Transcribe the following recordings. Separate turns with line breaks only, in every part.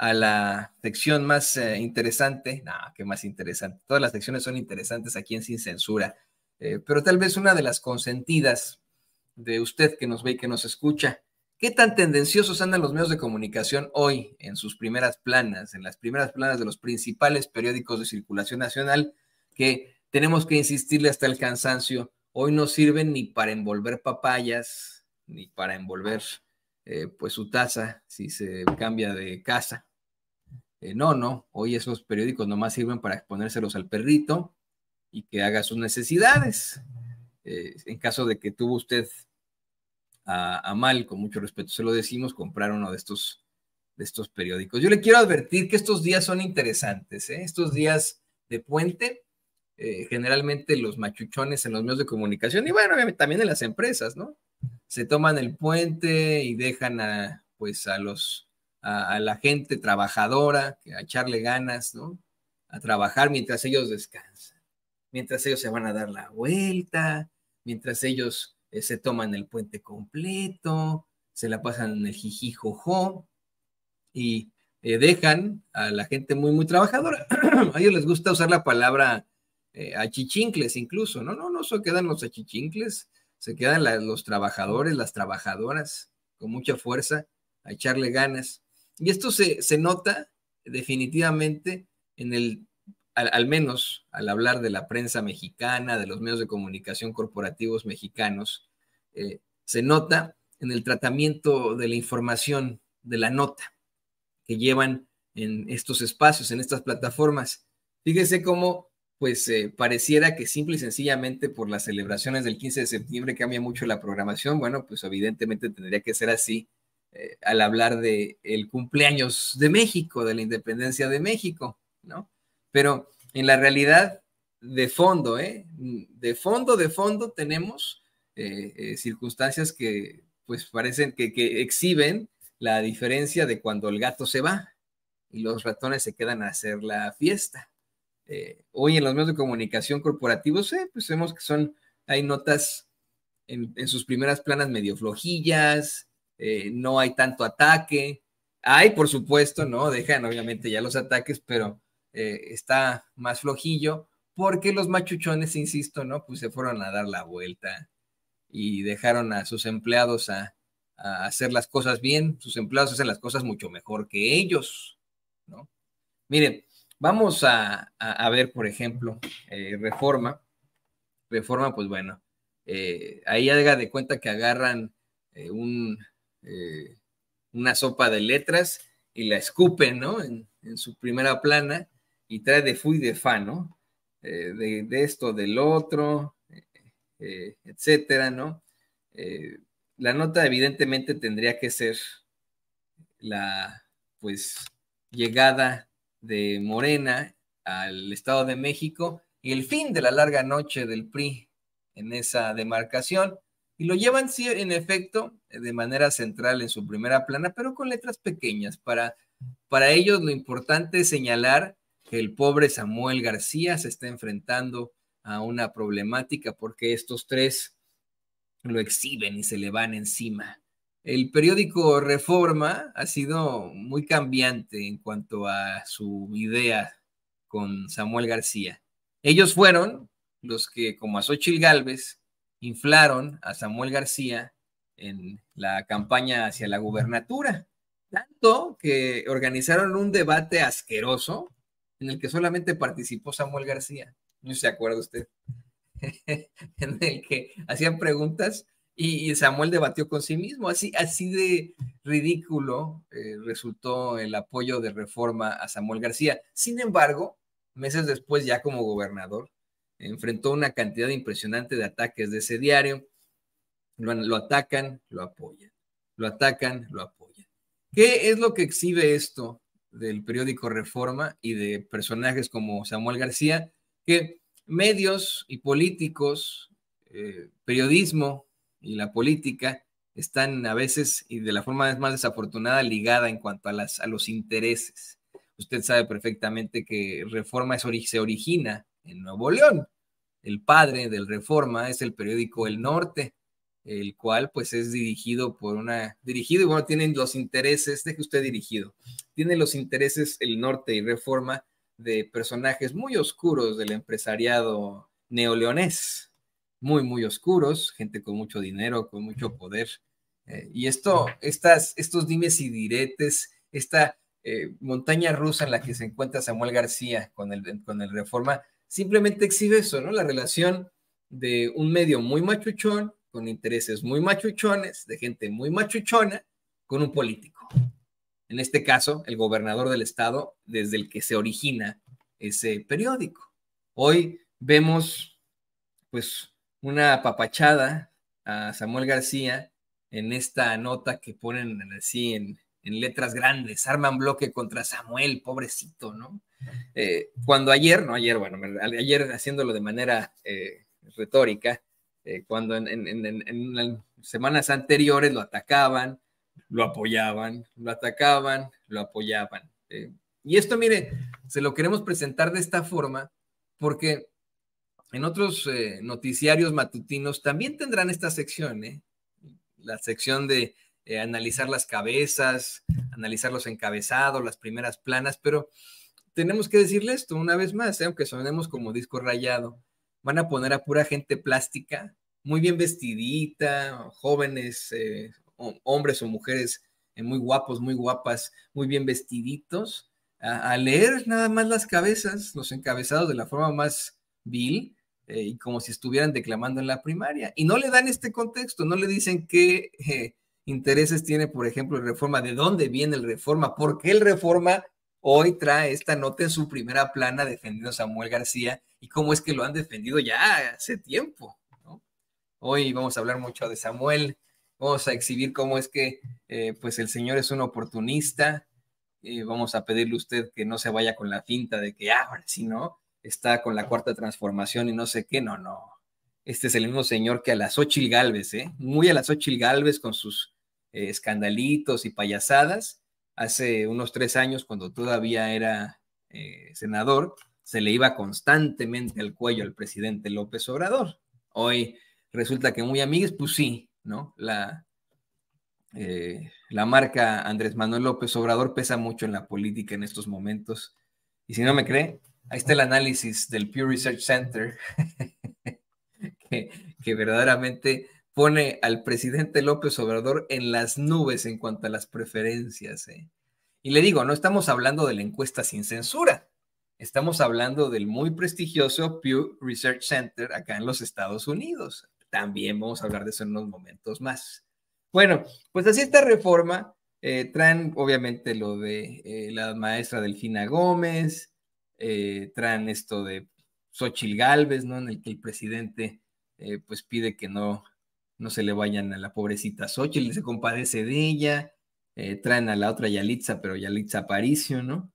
a la sección más eh, interesante. No, qué más interesante. Todas las secciones son interesantes aquí en Sin Censura, eh, pero tal vez una de las consentidas de usted que nos ve y que nos escucha. ¿Qué tan tendenciosos andan los medios de comunicación hoy en sus primeras planas, en las primeras planas de los principales periódicos de circulación nacional que tenemos que insistirle hasta el cansancio? Hoy no sirven ni para envolver papayas, ni para envolver eh, pues su taza si se cambia de casa eh, no, no, hoy esos periódicos nomás sirven para exponérselos al perrito y que haga sus necesidades. Eh, en caso de que tuvo usted a, mal, con mucho respeto se lo decimos, comprar uno de estos, de estos periódicos. Yo le quiero advertir que estos días son interesantes, ¿eh? estos días de puente, generalmente los machuchones en los medios de comunicación y bueno, también en las empresas, ¿no? Se toman el puente y dejan a, pues a los a, la gente trabajadora, a echarle ganas, ¿no? A trabajar mientras ellos descansan, mientras ellos se van a dar la vuelta, mientras ellos eh, se toman el puente completo, se la pasan en el jijijojo y eh, dejan a la gente muy, muy trabajadora. a ellos les gusta usar la palabra eh, achichincles incluso, ¿no? No, no se quedan los achichincles, se quedan los trabajadores, las trabajadoras con mucha fuerza a echarle ganas. Y esto se, se nota definitivamente en el, al, menos al hablar de la prensa mexicana, de los medios de comunicación corporativos mexicanos, eh, se nota en el tratamiento de la información, de la nota que llevan en estos espacios, en estas plataformas. Fíjese cómo, pues, eh, pareciera que simple y sencillamente por las celebraciones del 15 de septiembre cambia mucho la programación. Bueno, pues evidentemente tendría que ser así eh, al hablar de el cumpleaños de México, de la independencia de México, ¿no? Pero en la realidad, de fondo, ¿eh? De fondo, de fondo tenemos eh, eh, circunstancias que pues parecen que, exhiben la diferencia de cuando el gato se va y los ratones se quedan a hacer la fiesta. hoy en los medios de comunicación corporativos, eh, pues vemos que son, hay notas en, en, sus primeras planas medio flojillas, eh, no hay tanto ataque. Hay, por supuesto, ¿no? Dejan obviamente ya los ataques, pero eh, está más flojillo porque los machuchones, insisto, ¿no? Pues se fueron a dar la vuelta y dejaron a sus empleados a, hacer las cosas bien. Sus empleados hacen las cosas mucho mejor que ellos, ¿no? Miren, vamos a, ver, por ejemplo, eh, reforma. Reforma, pues bueno, ahí haga de cuenta que agarran un, eh, una sopa de letras y la escupen, ¿no? En, su primera plana y trae de fui de fa, ¿no? Eh, de, esto, del otro, eh, etcétera, ¿no? la nota evidentemente tendría que ser la, pues, llegada de Morena al Estado de México y el fin de la larga noche del PRI en esa demarcación. Y lo llevan, sí, en efecto, de manera central en su primera plana, pero con letras pequeñas. Para, para ellos lo importante es señalar que el pobre Samuel García se está enfrentando a una problemática porque estos tres lo exhiben y se le van encima. El periódico Reforma ha sido muy cambiante en cuanto a su idea con Samuel García. Ellos fueron los que, como a Galvez, inflaron a Samuel García en la campaña hacia la gubernatura. Tanto que organizaron un debate asqueroso en el que solamente participó Samuel García. No se acuerda usted. en el que hacían preguntas y, Samuel debatió con sí mismo. Así, así de ridículo eh, resultó el apoyo de reforma a Samuel García. Sin embargo, meses después, ya como gobernador, enfrentó una cantidad impresionante de ataques de ese diario. Lo, atacan, lo apoyan. Lo atacan, lo apoyan. ¿Qué es lo que exhibe esto del periódico Reforma y de personajes como Samuel García? Que medios y políticos, eh, periodismo y la política están a veces, y de la forma más desafortunada, ligada en cuanto a, las, a los intereses. Usted sabe perfectamente que Reforma es, se origina en Nuevo León. El padre del Reforma es el periódico El Norte, el cual pues es dirigido por una, dirigido y bueno, tienen los intereses, deje usted dirigido, tiene los intereses El Norte y Reforma de personajes muy oscuros del empresariado neoleonés, muy, muy oscuros, gente con mucho dinero, con mucho poder. Eh, y esto, estas, estos dimes y diretes, esta eh, montaña rusa en la que se encuentra Samuel García con el, con el Reforma, simplemente exhibe eso, ¿no? La relación de un medio muy machuchón, con intereses muy machuchones, de gente muy machuchona, con un político. En este caso, el gobernador del estado desde el que se origina ese periódico. Hoy vemos, pues, una papachada a Samuel García en esta nota que ponen así en, en letras grandes, arman bloque contra Samuel, pobrecito, ¿no? Eh, cuando ayer, no ayer, bueno, ayer haciéndolo de manera eh, retórica, eh, cuando en, en, en, semanas anteriores lo atacaban, lo apoyaban, lo atacaban, lo apoyaban. y esto, mire, se lo queremos presentar de esta forma porque en otros noticiarios matutinos también tendrán esta sección, la sección de analizar las cabezas, analizar los encabezados, las primeras planas, pero tenemos que decirle esto una vez más, ¿eh? aunque sonemos como disco rayado. Van a poner a pura gente plástica, muy bien vestidita, jóvenes, eh, hombres o mujeres eh, muy guapos, muy guapas, muy bien vestiditos, a, leer nada más las cabezas, los encabezados de la forma más vil y como si estuvieran declamando en la primaria. Y no le dan este contexto, no le dicen qué intereses tiene, por ejemplo, el reforma, de dónde viene el reforma, por qué el reforma hoy trae esta nota en su primera plana defendiendo a Samuel García y cómo es que lo han defendido ya hace tiempo. Hoy vamos a hablar mucho de Samuel, vamos a exhibir cómo es que eh, pues el señor es un oportunista, eh, vamos a pedirle a usted que no se vaya con la finta de que ah, ahora sí, ¿no? Está con la cuarta transformación y no sé qué, no, no. Este es el mismo señor que a las Ochil Galvez, ¿eh? Muy a las y Galvez con sus escandalitos y payasadas, hace unos tres años, cuando todavía era eh, senador, se le iba constantemente al cuello al presidente López Obrador. Hoy resulta que muy amigos, pues sí, ¿no? La, eh, la marca Andrés Manuel López Obrador pesa mucho en la política en estos momentos. Y si no me cree, ahí está el análisis del Pew Research Center, que, que verdaderamente pone al presidente López Obrador en las nubes en cuanto a las preferencias. ¿eh? Y le digo, no estamos hablando de la encuesta sin censura, estamos hablando del muy prestigioso Pew Research Center acá en los Estados Unidos. También vamos a hablar de eso en unos momentos más. Bueno, pues así esta reforma eh, traen obviamente lo de eh, la maestra Delfina Gómez, traen esto de Xochil Gálvez, ¿no? En el que el presidente pues pide que no no se le vayan a la pobrecita Xochitl, se compadece de ella, eh, traen a la otra Yalitza, pero Yalitza Aparicio, ¿no?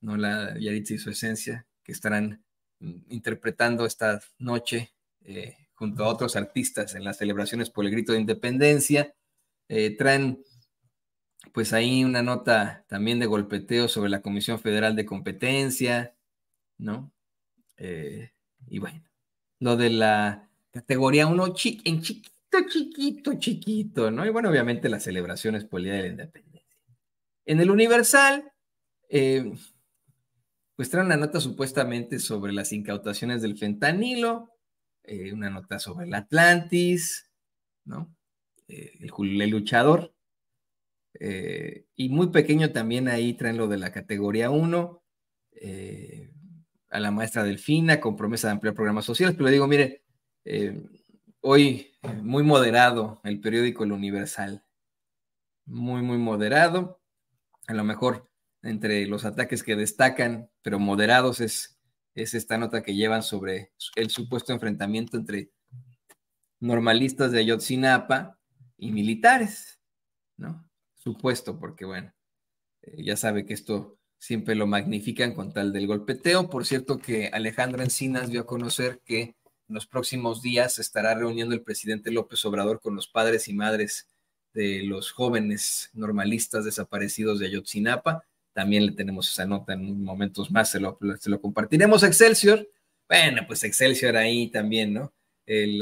No la Yalitza y su esencia, que estarán mm, interpretando esta noche eh, junto a otros artistas en las celebraciones por el grito de independencia. Eh, traen pues ahí una nota también de golpeteo sobre la Comisión Federal de Competencia, ¿no? y bueno, lo de la categoría 1 chic en chic, chiquito, chiquito, ¿no? Y bueno, obviamente las celebraciones por el Día de la Independencia. En el Universal, eh, pues traen una nota supuestamente sobre las incautaciones del fentanilo, eh, una nota sobre el Atlantis, ¿no? Eh, el, luchador. y muy pequeño también ahí traen lo de la categoría 1, a la maestra Delfina con promesa de ampliar programas sociales, pero digo, mire, Hoy eh, muy moderado el periódico El Universal. Muy, muy moderado. A lo mejor entre los ataques que destacan, pero moderados es, es esta nota que llevan sobre el supuesto enfrentamiento entre normalistas de Ayotzinapa y militares, ¿no? Supuesto, porque bueno, eh, ya sabe que esto siempre lo magnifican con tal del golpeteo. Por cierto que Alejandra Encinas dio a conocer que en los próximos días estará reuniendo el presidente López Obrador con los padres y madres de los jóvenes normalistas desaparecidos de Ayotzinapa. También le tenemos esa nota en momentos más, se lo, compartiremos a compartiremos. Excelsior, bueno, pues Excelsior ahí también, ¿no? Eh,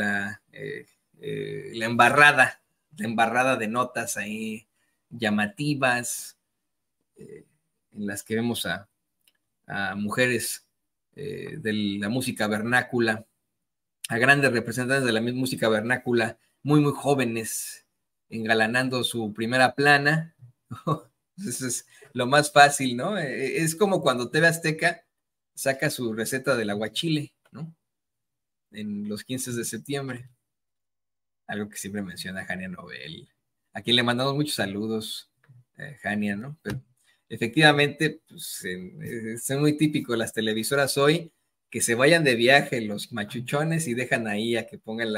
eh, eh, la, embarrada, la embarrada de notas ahí llamativas, en las que vemos a mujeres de la música vernácula a grandes representantes de la música vernácula, muy, muy jóvenes, engalanando su primera plana. Eso es lo más fácil, ¿no? E, e, es como cuando TV Azteca saca su receta del aguachile, ¿no? En los 15 de septiembre. Algo que siempre menciona Jania Nobel, a quien le mandamos muchos saludos, eh, Jania, ¿no? Pero efectivamente, es pues, eh, muy típico las televisoras hoy que se vayan de viaje los machuchones y dejan ahí a que pongan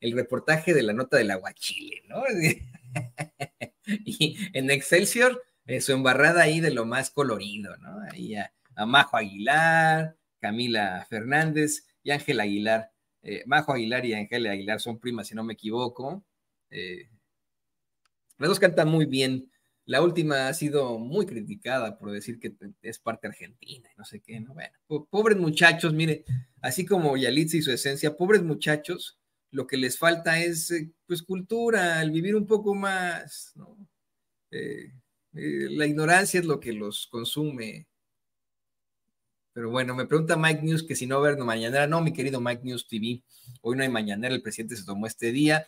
el, reportaje de la nota del aguachile, ¿no? y en Excelsior, eh, su embarrada ahí de lo más colorido, ¿no? Ahí a, Majo Aguilar, Camila Fernández y Ángel Aguilar. Eh, Majo Aguilar y Ángel Aguilar son primas, si no me equivoco. Eh, los dos cantan muy bien la última ha sido muy criticada por decir que es parte argentina y no sé qué, pobres muchachos, mire, así como Yalitza y su esencia, pobres muchachos, lo que les falta es, eh, pues, cultura, el vivir un poco más, eh, eh, la ignorancia es lo que los consume. Pero bueno, me pregunta Mike News que si no ver mañana, mañanera. No, mi querido Mike News TV, hoy no hay mañanera, el presidente se tomó este día,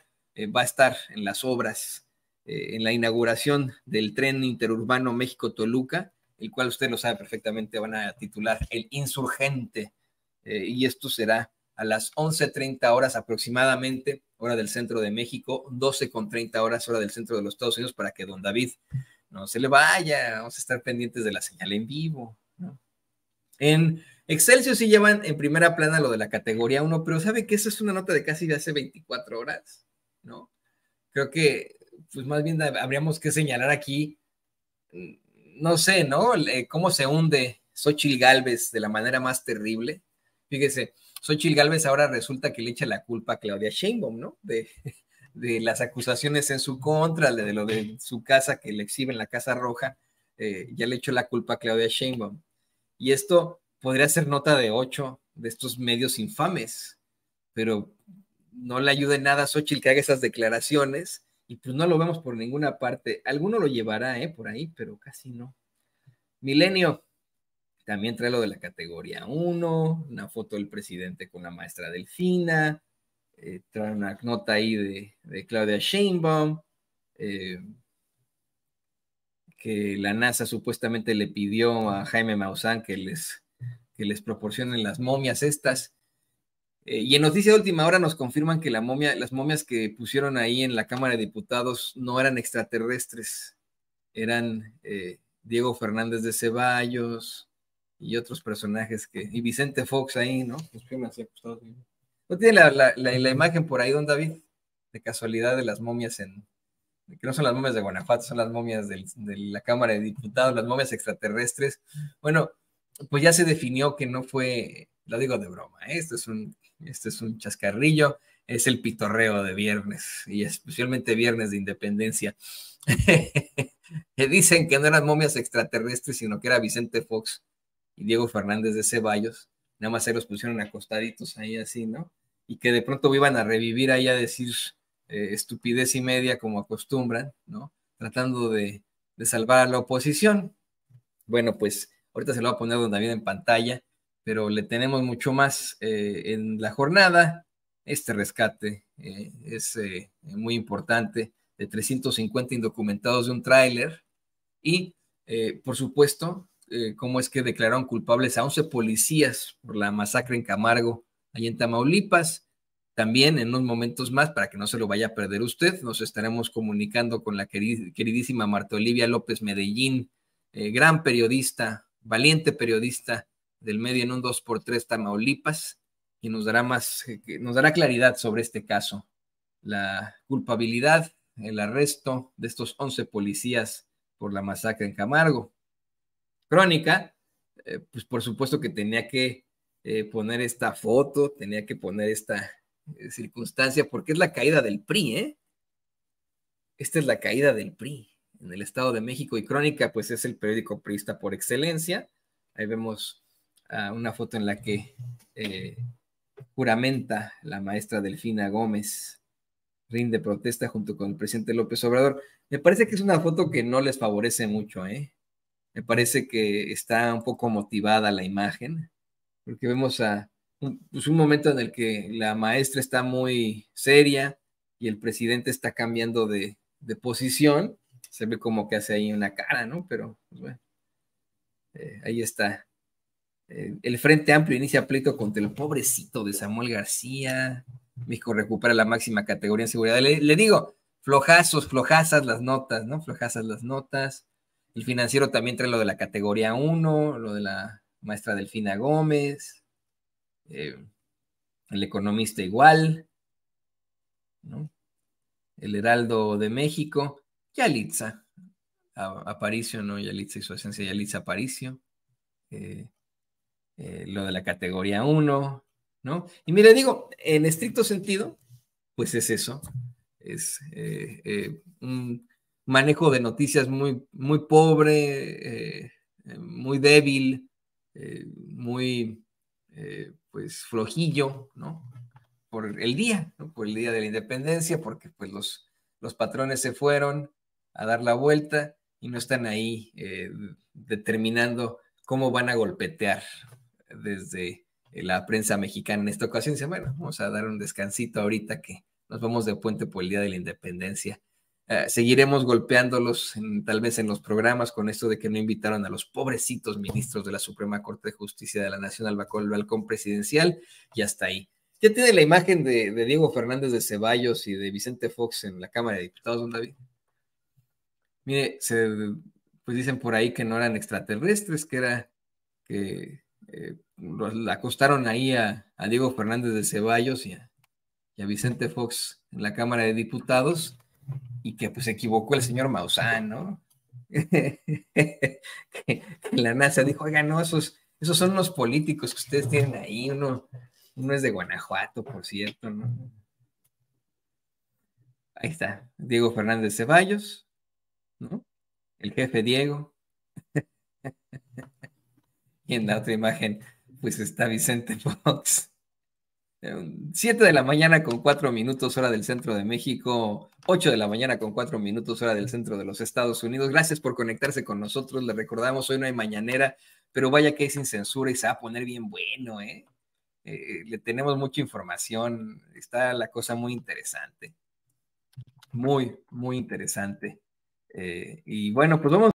va a estar en las obras eh, en la inauguración del tren interurbano México-Toluca, el cual usted lo sabe perfectamente, van a titular El Insurgente. Eh, y esto será a las 11.30 horas aproximadamente, hora del centro de México, 12.30 horas, hora del centro de los Estados Unidos, para que don David no se le vaya, vamos a estar pendientes de la señal en vivo. En Excelsior sí llevan en primera plana lo de la categoría 1, pero ¿sabe que esa es una nota de casi de hace 24 horas? ¿no? Creo que pues más bien habríamos que señalar aquí, no sé, ¿no? Cómo se hunde Xochitl Galvez de la manera más terrible. Fíjese, Xochitl Galvez ahora resulta que le echa la culpa a Claudia Sheinbaum, ¿no? De, las acusaciones en su contra, de, lo de su casa que le exhibe en la Casa Roja, eh, ya le echó la culpa a Claudia Sheinbaum. Y esto podría ser nota de ocho de estos medios infames, pero no le ayude nada a Xochitl que haga esas declaraciones y pues no lo vemos por ninguna parte. Alguno lo llevará, ¿eh? Por ahí, pero casi no. Milenio, también trae lo de la categoría 1, una foto del presidente con la maestra Delfina, eh, trae una nota ahí de, Claudia Sheinbaum, eh, que la NASA supuestamente le pidió a Jaime Maussan que les, que les proporcionen las momias estas. Eh, y en Noticia de última hora nos confirman que la momia, las momias que pusieron ahí en la Cámara de Diputados no eran extraterrestres, eran eh, Diego Fernández de Ceballos y otros personajes que, y Vicente Fox ahí, ¿no? ¿No tiene la, la, la imagen por ahí, don David? De casualidad de las momias en, que no son las momias de Guanajuato, son las momias de la Cámara de Diputados, las momias extraterrestres. Bueno, pues ya se definió que no fue lo digo de broma, este esto, es un, es un chascarrillo, es el pitorreo de viernes y especialmente viernes de independencia. Dicen que no eran momias extraterrestres, sino que era Vicente Fox y Diego Fernández de Ceballos. Nada más se los pusieron acostaditos ahí así, ¿no? Y que de pronto iban a revivir ahí a decir eh, estupidez y media como acostumbran, ¿no? Tratando de, salvar a la oposición. Bueno, pues ahorita se lo voy a poner don David en pantalla pero le tenemos mucho más eh, en la jornada. Este rescate eh, es eh, muy importante, de 350 indocumentados de un tráiler y, por supuesto, cómo es que declararon culpables a 11 policías por la masacre en Camargo, allá en Tamaulipas. También en unos momentos más, para que no se lo vaya a perder usted, nos estaremos comunicando con la queridísima Marta Olivia López Medellín, gran periodista, valiente periodista, del medio en un 2x3 Tamaulipas y nos dará más, eh, nos dará claridad sobre este caso. La culpabilidad, el arresto de estos 11 policías por la masacre en Camargo. Crónica, eh, pues por supuesto que tenía que eh, poner esta foto, tenía que poner esta circunstancia, porque es la caída del PRI, ¿eh? Esta es la caída del PRI en el Estado de México y Crónica, pues es el periódico priista por excelencia. Ahí vemos una foto en la que eh, juramenta la maestra Delfina Gómez, rinde protesta junto con el presidente López Obrador. Me parece que es una foto que no les favorece mucho, ¿eh? Me parece que está un poco motivada la imagen, porque vemos a un, pues, momento en el que la maestra está muy seria y el presidente está cambiando de, posición. Se ve como que hace ahí una cara, ¿no? Pero pues bueno, eh, ahí está eh, el Frente Amplio inicia pleito contra el pobrecito de Samuel García. México recupera la máxima categoría en seguridad. Le, digo, flojazos, flojazas las notas, ¿no? Flojazas las notas. El financiero también trae lo de la categoría 1, lo de la maestra Delfina Gómez. Eh, el economista igual. ¿no? El Heraldo de México. Yalitza. Aparicio, ¿no? Yalitza y su esencia, Yalitza Aparicio. Eh, eh, lo de la categoría 1, ¿no? Y mire, digo, en estricto sentido, pues es eso, es eh, eh, un manejo de noticias muy, muy pobre, muy débil, muy, pues, flojillo, ¿no? Por el día, por el día de la independencia, porque pues los, los patrones se fueron a dar la vuelta y no están ahí determinando cómo van a golpetear desde eh, la prensa mexicana en esta ocasión. Dice, bueno, vamos a dar un descansito ahorita que nos vamos de puente por el Día de la Independencia. Eh, seguiremos golpeándolos tal vez en los programas con esto de que no invitaron a los pobrecitos ministros de la Suprema Corte de Justicia de la Nación al balcón presidencial y hasta ahí. ¿Ya tiene la imagen de, Diego Fernández de Ceballos y de Vicente Fox en la Cámara de Diputados, don David? Mire, pues dicen por ahí que no eran extraterrestres, que era que eh, la acostaron ahí a, Diego Fernández de Ceballos y a, Vicente Fox en la Cámara de Diputados y que pues se equivocó el señor Maussan, ¿no? que, la NASA dijo, oiga, no, esos, son los políticos que ustedes tienen ahí, uno, uno es de Guanajuato, por cierto, ¿no? Ahí está, Diego Fernández Ceballos, ¿no? El jefe Diego. en la otra imagen, pues está Vicente Fox. 7 de la mañana con cuatro minutos hora del centro de México, 8 de la mañana con cuatro minutos hora del centro de los Estados Unidos. Gracias por conectarse con nosotros. Le recordamos, hoy no hay mañanera, pero vaya que es sin censura y se va a poner bien bueno, ¿eh? eh, eh le tenemos mucha información, está la cosa muy interesante. Muy, muy interesante. Eh, y bueno, pues vamos.